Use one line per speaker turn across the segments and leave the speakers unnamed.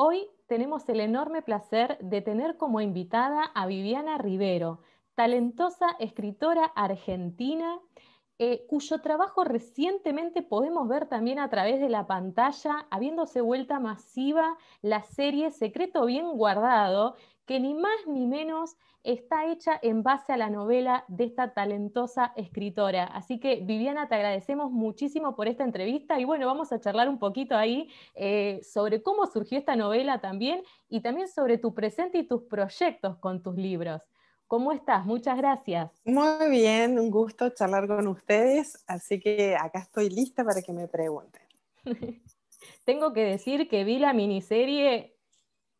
Hoy tenemos el enorme placer de tener como invitada a Viviana Rivero, talentosa escritora argentina, eh, cuyo trabajo recientemente podemos ver también a través de la pantalla, habiéndose vuelta masiva la serie Secreto Bien Guardado, que ni más ni menos está hecha en base a la novela de esta talentosa escritora. Así que Viviana, te agradecemos muchísimo por esta entrevista y bueno, vamos a charlar un poquito ahí eh, sobre cómo surgió esta novela también y también sobre tu presente y tus proyectos con tus libros. ¿Cómo estás? Muchas gracias.
Muy bien, un gusto charlar con ustedes, así que acá estoy lista para que me pregunten.
Tengo que decir que vi la miniserie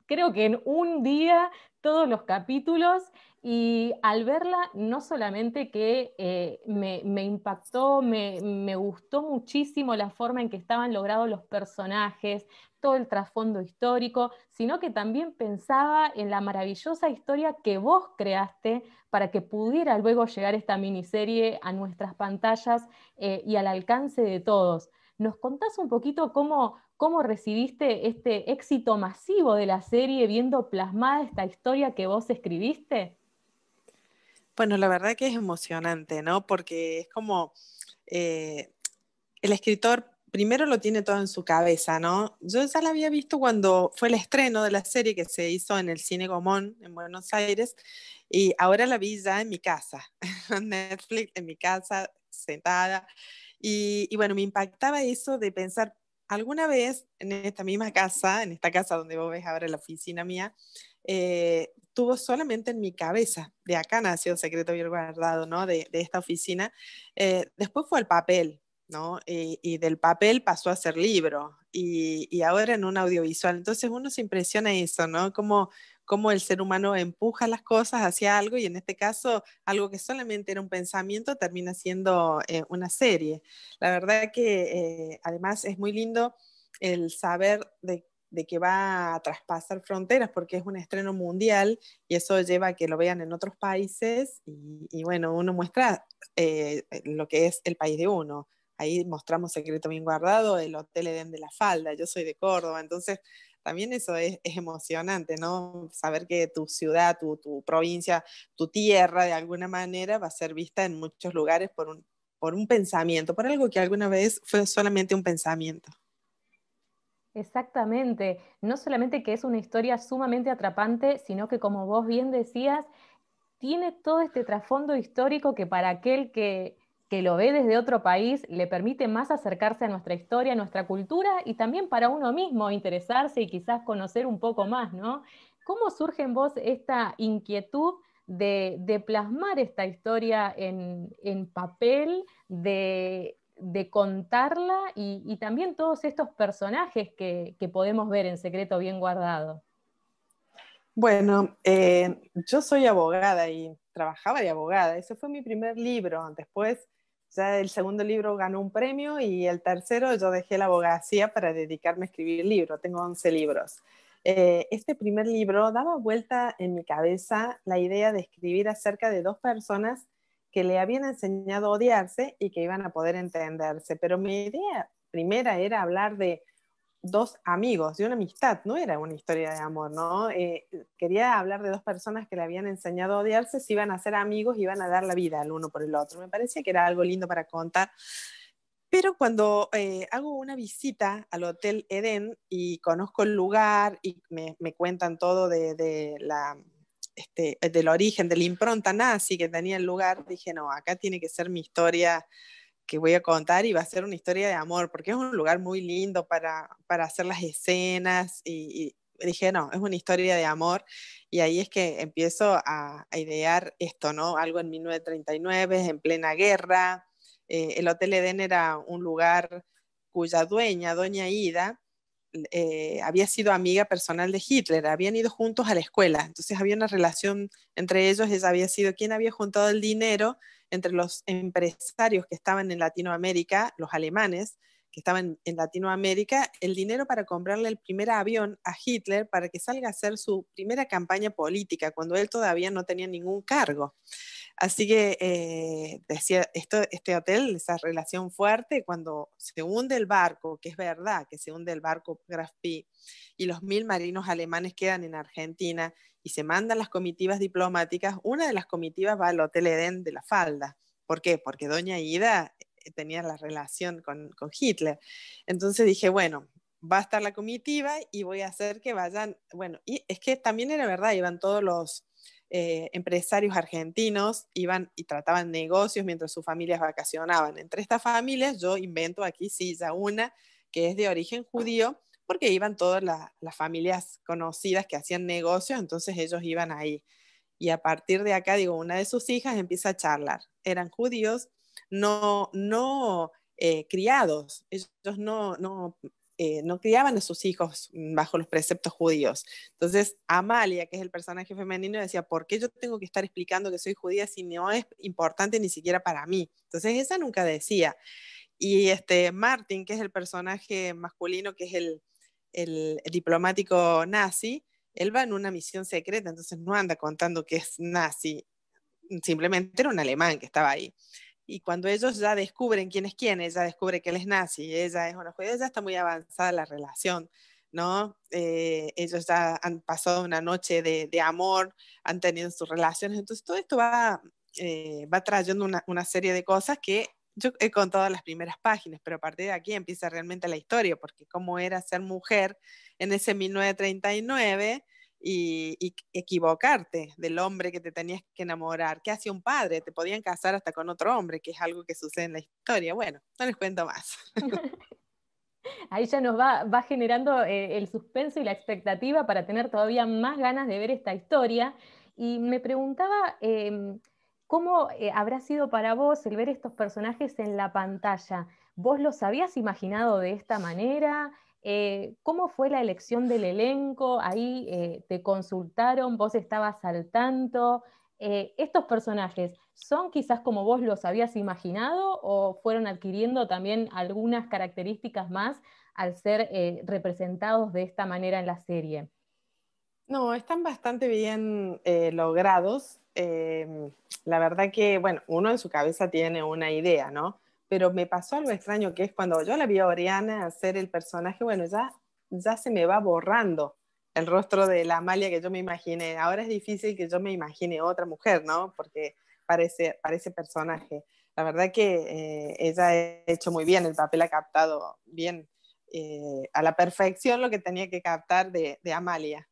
creo que en un día todos los capítulos y al verla no solamente que eh, me, impactó, me, gustó muchísimo la forma en que estaban logrados los personajes, todo el trasfondo histórico, sino que también pensaba en la maravillosa historia que vos creaste para que pudiera luego llegar esta miniserie a nuestras pantallas eh, y al alcance de todos. ¿Nos contás un poquito cómo, cómo recibiste este éxito masivo de la serie viendo plasmada esta historia que vos escribiste?
Bueno, la verdad que es emocionante, ¿no? Porque es como eh, el escritor primero lo tiene todo en su cabeza, ¿no? Yo ya la había visto cuando fue el estreno de la serie que se hizo en el Cine Gomón, en Buenos Aires, y ahora la vi ya en mi casa, en Netflix, en mi casa, sentada. y bueno, me impactaba eso de pensar alguna vez en esta misma casa, en esta casa donde vos ves ahora la oficina mía, eh, tuvo solamente en mi cabeza, de acá nació el secreto bien guardado, ¿no? De, esta oficina. Eh, después fue al papel, ¿no? Y, del papel pasó a ser libro y, y, ahora en un audiovisual. Entonces uno se impresiona eso, ¿no? Como cómo el ser humano empuja las cosas hacia algo y en este caso algo que solamente era un pensamiento termina siendo eh, una serie. La verdad que eh, además es muy lindo el saber de, que va a traspasar fronteras porque es un estreno mundial y eso lleva a que lo vean en otros países y, bueno, uno muestra eh, lo que es el país de uno. Ahí mostramos Secreto Bien Guardado, el Hotel Eden de la Falda, yo soy de Córdoba, entonces también eso es, emocionante, ¿no? Saber que tu ciudad, tu, tu, provincia, tu tierra, de alguna manera, va a ser vista en muchos lugares por un, por un pensamiento, por algo que alguna vez fue solamente un pensamiento.
Exactamente, no solamente que es una historia sumamente atrapante, sino que como vos bien decías, tiene todo este trasfondo histórico que para aquel que que lo ve desde otro país le permite más acercarse a nuestra historia, a nuestra cultura y también para uno mismo interesarse y quizás conocer un poco más, ¿no? ¿Cómo surge en vos esta inquietud de, plasmar esta historia en, papel, de, contarla y, también todos estos personajes que, podemos ver en secreto bien guardado?
Bueno, eh, yo soy abogada y trabajaba de abogada. Ese fue mi primer libro. Después el segundo libro ganó un premio y el tercero yo dejé la abogacía para dedicarme a escribir libros. Tengo 11 libros. Eh, este primer libro daba vuelta en mi cabeza la idea de escribir acerca de dos personas que le habían enseñado a odiarse y que iban a poder entenderse. Pero mi idea primera era hablar de dos amigos, de una amistad, no era una historia de amor, ¿no? Eh, quería hablar de dos personas que le habían enseñado a odiarse, se iban a ser amigos, iban a dar la vida el uno por el otro. Me parecía que era algo lindo para contar. Pero cuando eh, hago una visita al Hotel Edén y conozco el lugar y me, me cuentan todo de, de la, este, del origen, de la impronta nazi que tenía el lugar, dije, no, acá tiene que ser mi historia que voy a contar y va a ser una historia de amor, porque es un lugar muy lindo para, para hacer las escenas y, dije, no, es una historia de amor y ahí es que empiezo a, idear esto, ¿no? Algo en 1939, en plena guerra. Eh, el Hotel Eden era un lugar cuya dueña, doña Ida, eh, había sido amiga personal de Hitler, habían ido juntos a la escuela, entonces había una relación entre ellos, ella había sido quien había juntado el dinero entre los empresarios que estaban en Latinoamérica, los alemanes, que estaba en, Latinoamérica, el dinero para comprarle el primer avión a Hitler para que salga a hacer su primera campaña política, cuando él todavía no tenía ningún cargo. Así que eh, decía, esto, este hotel, esa relación fuerte, cuando se hunde el barco, que es verdad que se hunde el barco Graf P, y los mil marinos alemanes quedan en Argentina y se mandan las comitivas diplomáticas, una de las comitivas va al Hotel Eden de la Falda. ¿Por qué? Porque Doña Ida que tenía la relación con, Hitler. Entonces dije, bueno, va a estar la comitiva y voy a hacer que vayan, bueno, y es que también era verdad, iban todos los eh, empresarios argentinos, iban y trataban negocios mientras sus familias vacacionaban. Entre estas familias yo invento aquí, sí, ya una que es de origen judío, porque iban todas las familias conocidas que hacían negocios, entonces ellos iban ahí. Y a partir de acá, digo, una de sus hijas empieza a charlar. Eran judíos no, eh, criados, ellos no, eh, no, criaban a sus hijos bajo los preceptos judíos. Entonces, Amalia, que es el personaje femenino, decía, ¿por qué yo tengo que estar explicando que soy judía si no es importante ni siquiera para mí? Entonces, esa nunca decía. Y este Martin, que es el personaje masculino, que es el, el diplomático nazi, él va en una misión secreta, entonces no anda contando que es nazi, simplemente era un alemán que estaba ahí y cuando ellos ya descubren quién es quién, ella descubre que él es nazi, ella es una judía, ya está muy avanzada la relación, ¿no? Eh, ellos ya han pasado una noche de, de, amor, han tenido sus relaciones, entonces todo esto va, eh, va trayendo una, una, serie de cosas que yo he contado en las primeras páginas, pero a partir de aquí empieza realmente la historia, porque cómo era ser mujer en ese 1939 y, equivocarte del hombre que te tenías que enamorar. ¿Qué hacía un padre? Te podían casar hasta con otro hombre, que es algo que sucede en la historia. Bueno, no les cuento más.
Ahí ya nos va, generando eh, el suspenso y la expectativa para tener todavía más ganas de ver esta historia. Y me preguntaba em, cómo eh, habrá sido para vos el ver estos personajes en la pantalla. ¿Vos los habías imaginado de esta manera? Eh, ¿Cómo fue la elección del elenco? Ahí eh, te consultaron, vos estabas al tanto. Eh, ¿Estos personajes son quizás como vos los habías imaginado o fueron adquiriendo también algunas características más al ser representados de esta manera en la serie?
No, están bastante bien logrados. Em, la verdad que, bueno, uno en su cabeza tiene una idea, ¿no? pero me pasó lo extraño que es cuando yo la vi a Oriana hacer el personaje, bueno, ya, ya se me va borrando el rostro de la Amalia que yo me imaginé. Ahora es difícil que yo me imagine otra mujer, ¿no? Porque parece, parece personaje. La verdad que eh, ella ha hecho muy bien el papel, ha captado bien eh, a la perfección lo que tenía que captar de, Amalia.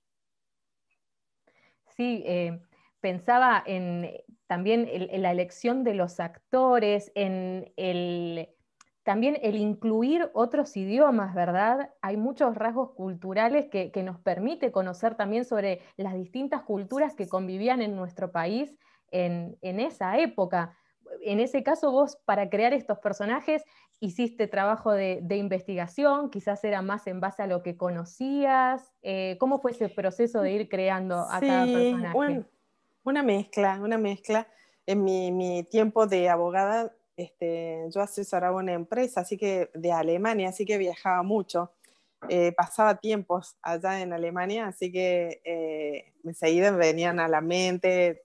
Sí, eh, pensaba en eh, también en la elección de los actores, en el, también el incluir otros idiomas, ¿verdad? Hay muchos rasgos culturales que, nos permite conocer también sobre las distintas culturas que convivían en nuestro país en, esa época. En ese caso, vos para crear estos personajes hiciste trabajo de, investigación, quizás era más en base a lo que conocías. Eh, ¿Cómo fue ese proceso de ir creando a cada personaje? Una mezcla, una mezcla. En mi, tiempo de
abogada, este, yo asesoraba una empresa así que, de Alemania, así que viajaba mucho. Eh, pasaba tiempos allá en Alemania, así que eh, me venían a la mente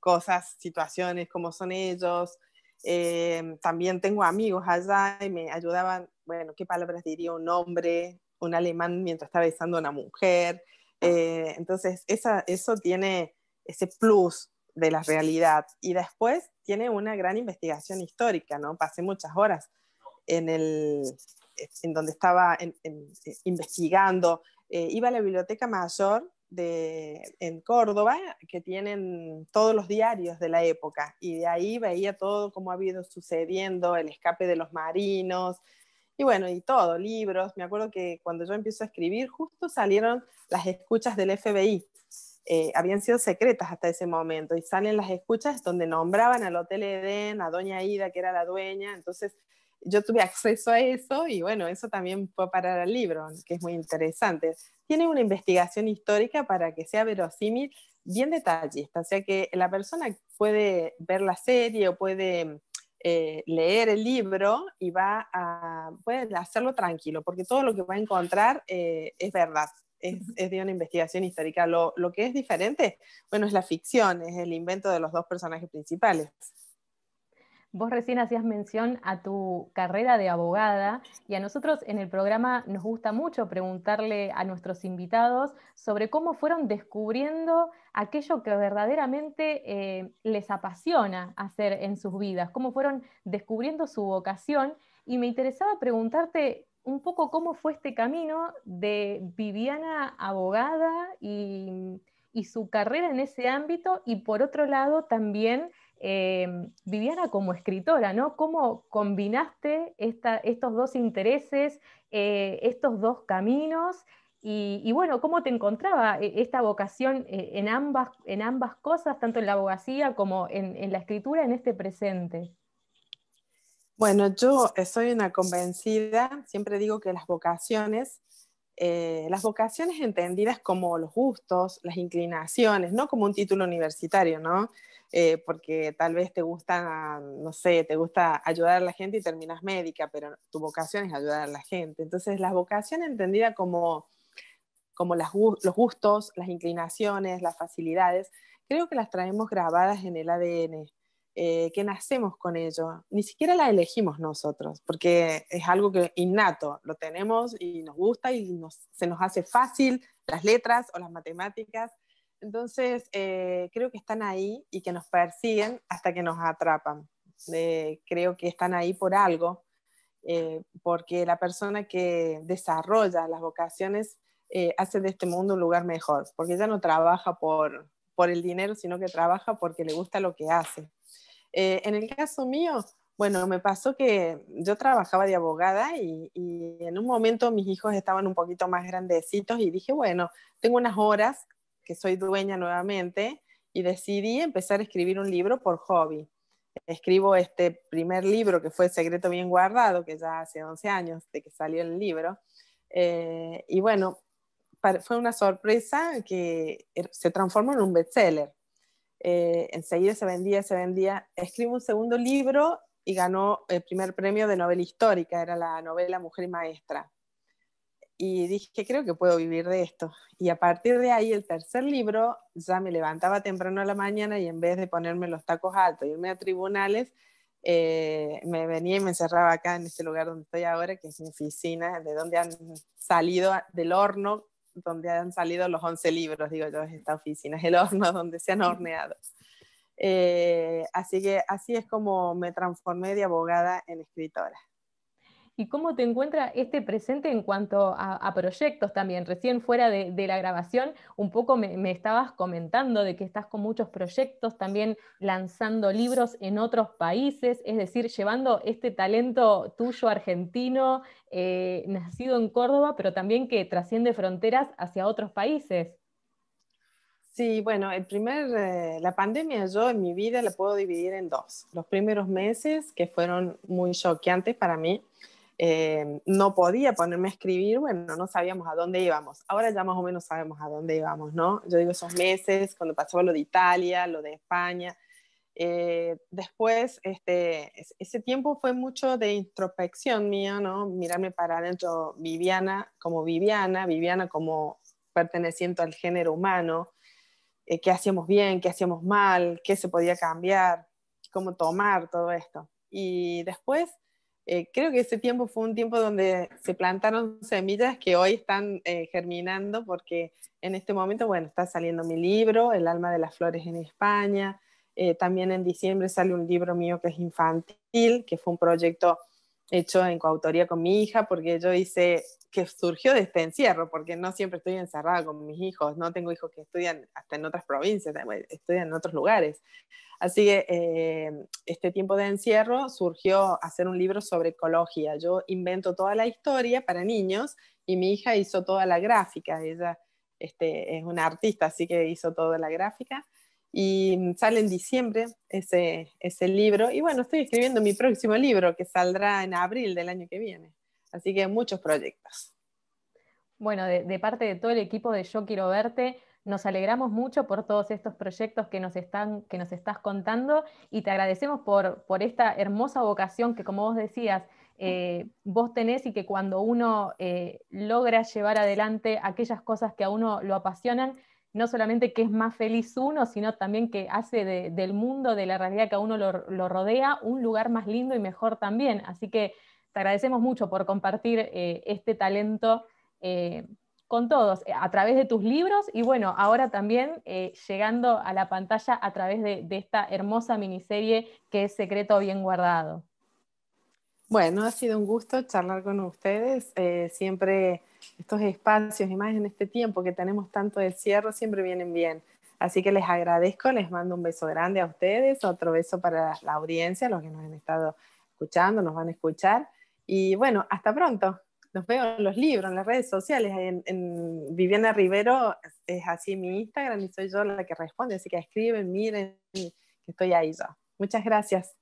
cosas, situaciones, cómo son ellos. Eh, también tengo amigos allá y me ayudaban, bueno, qué palabras diría un hombre, un alemán mientras estaba besando a una mujer. Eh, entonces, esa, eso tiene ese plus de la realidad. Y después tiene una gran investigación histórica, ¿no? Pasé muchas horas en, el, en donde estaba eh, investigando. Eh, iba a la biblioteca mayor de, en Córdoba, que tienen todos los diarios de la época, y de ahí veía todo cómo ha ido sucediendo, el escape de los marinos, y bueno, y todo, libros. Me acuerdo que cuando yo empiezo a escribir, justo salieron las escuchas del FBI, eh, habían sido secretas hasta ese momento y salen las escuchas donde nombraban al Hotel Eden a Doña Ida, que era la dueña. Entonces yo tuve acceso a eso y bueno, eso también fue para el libro, que es muy interesante. Tiene una investigación histórica para que sea verosímil, bien detallista, o sea que la persona puede ver la serie o puede eh, leer el libro y va a, puede hacerlo tranquilo, porque todo lo que va a encontrar eh, es verdad es, de una investigación histórica. Lo, que es diferente, bueno, es la ficción, es el invento de los dos personajes principales.
Vos recién hacías mención a tu carrera de abogada y a nosotros en el programa nos gusta mucho preguntarle a nuestros invitados sobre cómo fueron descubriendo aquello que verdaderamente eh, les apasiona hacer en sus vidas, cómo fueron descubriendo su vocación. Y me interesaba preguntarte un poco cómo fue este camino de Viviana abogada y, su carrera en ese ámbito, y por otro lado también eh, Viviana como escritora, ¿no? ¿Cómo combinaste estos dos intereses, eh, estos dos caminos? Y, bueno, ¿cómo te encontraba eh, esta vocación en ambas, en ambas cosas, tanto en la abogacía como en, en la escritura, en este presente?
Bueno, yo soy una convencida, siempre digo que las vocaciones, eh, las vocaciones entendidas como los gustos, las inclinaciones, no como un título universitario, ¿no? Eh, porque tal vez te gusta, no sé, te gusta ayudar a la gente y terminas médica, pero tu vocación es ayudar a la gente. Entonces, la vocación entendida como, como los gustos, las inclinaciones, las facilidades, creo que las traemos grabadas en el ADN. Eh, que nacemos con ello, ni siquiera la elegimos nosotros, porque es algo que innato, lo tenemos y nos gusta y nos, se nos hace fácil las letras o las matemáticas. Entonces, eh, creo que están ahí y que nos persiguen hasta que nos atrapan. Eh, creo que están ahí por algo, porque la persona que desarrolla las vocaciones hace de este mundo un lugar mejor, porque ella no trabaja por, por el dinero, sino que trabaja porque le gusta lo que hace. Eh, en el caso mío, bueno, me pasó que yo trabajaba de abogada y, en un momento mis hijos estaban un poquito más grandecitos y dije, bueno, tengo unas horas que soy dueña nuevamente y decidí empezar a escribir un libro por hobby. Escribo este primer libro que fue Secreto Bien Guardado, que ya hace 11 años de que salió el libro. Eh, y bueno, fue una sorpresa que eh, se transformó en un bestseller eh, enseguida se vendía, se vendía. Escribí un segundo libro y ganó el primer premio de novela histórica, era la novela Mujer y Maestra. Y dije, que creo que puedo vivir de esto. Y a partir de ahí, el tercer libro, ya me levantaba temprano a la mañana y en vez de ponerme los tacos altos y irme a tribunales, eh, me venía y me encerraba acá en este lugar donde estoy ahora, que es mi oficina, de donde han salido del horno donde han salido los 11 libros, digo yo, esta oficina, es el horno donde se han horneado. Eh, así que así es como me transformé de abogada en escritora.
¿Y cómo te encuentra este presente en cuanto a, proyectos también? Recién fuera de, la grabación, un poco me, estabas comentando de que estás con muchos proyectos, también lanzando libros en otros países, es decir, llevando este talento tuyo argentino, eh, nacido en Córdoba, pero también que trasciende fronteras hacia otros países.
Sí, bueno, el primer, eh, la pandemia yo en mi vida la puedo dividir en dos. Los primeros meses que fueron muy choqueantes para mí, eh, no podía ponerme a escribir, bueno, no sabíamos a dónde íbamos. Ahora ya más o menos sabemos a dónde íbamos, ¿no? Yo digo esos meses, cuando pasaba lo de Italia, lo de España. Eh, después, este, ese tiempo fue mucho de introspección mía, ¿no? Mirarme para adentro, Viviana como Viviana, Viviana como perteneciendo al género humano, eh, qué hacíamos bien, qué hacíamos mal, qué se podía cambiar, cómo tomar todo esto. Y después eh, creo que ese tiempo fue un tiempo donde se plantaron semillas que hoy están eh, germinando porque en este momento, bueno, está saliendo mi libro, El alma de las flores en España. Eh, también en diciembre sale un libro mío que es infantil, que fue un proyecto hecho en coautoría con mi hija, porque yo hice que surgió de este encierro, porque no siempre estoy encerrada con mis hijos, no tengo hijos que estudian hasta en otras provincias, eh, estudian en otros lugares. Así que eh, este tiempo de encierro surgió hacer un libro sobre ecología. Yo invento toda la historia para niños y mi hija hizo toda la gráfica, ella este, es una artista, así que hizo toda la gráfica y mm, sale en diciembre ese, ese libro. Y bueno, estoy escribiendo mi próximo libro que saldrá en abril del año que viene. Así que muchos proyectos.
Bueno, de, parte de todo el equipo de Yo Quiero Verte, nos alegramos mucho por todos estos proyectos que nos, están, que nos estás contando y te agradecemos por, por esta hermosa vocación que, como vos decías, eh, vos tenés y que cuando uno eh, logra llevar adelante aquellas cosas que a uno lo apasionan, no solamente que es más feliz uno, sino también que hace del mundo, de la realidad que a uno lo, rodea, un lugar más lindo y mejor también. Así que te agradecemos mucho por compartir eh, este talento eh, con todos, eh, a través de tus libros y bueno, ahora también llegando a la pantalla a través de esta hermosa miniserie que es Secreto Bien Guardado.
Bueno, ha sido un gusto charlar con ustedes. Eh, siempre estos espacios y más en este tiempo que tenemos tanto de cierre, siempre vienen bien. Así que les agradezco, les mando un beso grande a ustedes, otro beso para la audiencia, los que nos han estado escuchando, nos van a escuchar. Y bueno, hasta pronto. nos veo en los libros, en las redes sociales. En, en Viviana Rivero es así mi Instagram y soy yo la que responde. Así que escriben, miren, que estoy ahí yo. Muchas gracias.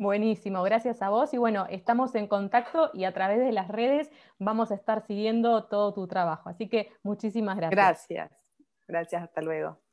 Buenísimo, gracias a vos. Y bueno, estamos en contacto y a través de las redes vamos a estar siguiendo todo tu trabajo. Así que muchísimas gracias. Gracias,
gracias, hasta luego.